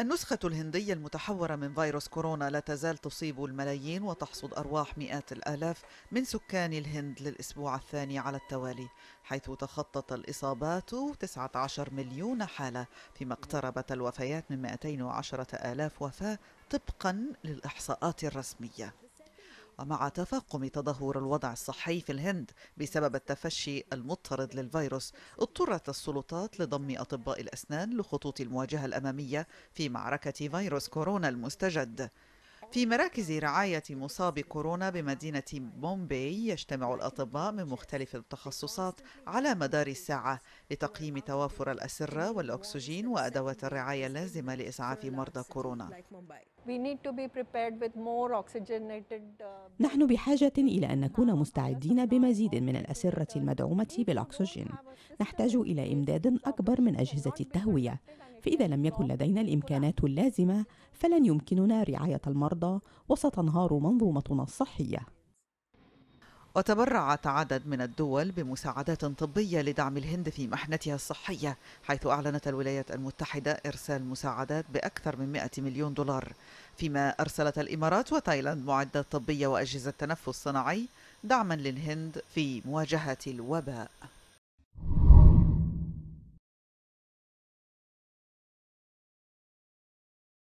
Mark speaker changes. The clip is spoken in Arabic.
Speaker 1: النسخة الهندية المتحورة من فيروس كورونا لا تزال تصيب الملايين وتحصد أرواح مئات الآلاف من سكان الهند للأسبوع الثاني على التوالي حيث تخطت الإصابات 19 مليون حالة فيما اقتربت الوفيات من 210 آلاف وفاة طبقا للإحصاءات الرسمية ومع تفاقم تدهور الوضع الصحي في الهند بسبب التفشي المضطرد للفيروس اضطرت السلطات لضم أطباء الأسنان لخطوط المواجهة الأمامية في معركة فيروس كورونا المستجد في مراكز رعاية مصابي كورونا بمدينة بومبي يجتمع الأطباء من مختلف التخصصات على مدار الساعة لتقييم توافر الأسرة والأكسجين وأدوات الرعاية اللازمة لإسعاف مرضى كورونا
Speaker 2: uh,
Speaker 3: نحن بحاجة إلى أن نكون مستعدين بمزيد من الأسرة المدعومة بالأكسجين نحتاج إلى إمداد أكبر من أجهزة التهوية فإذا لم يكن لدينا الإمكانات اللازمة فلن يمكننا رعاية المرضى وستنهار منظومتنا الصحية
Speaker 1: وتبرعت عدد من الدول بمساعدات طبية لدعم الهند في محنتها الصحية حيث أعلنت الولايات المتحدة إرسال مساعدات بأكثر من 100 مليون دولار فيما أرسلت الإمارات وتايلاند معدات طبية وأجهزة تنفس صناعي دعما للهند في مواجهة الوباء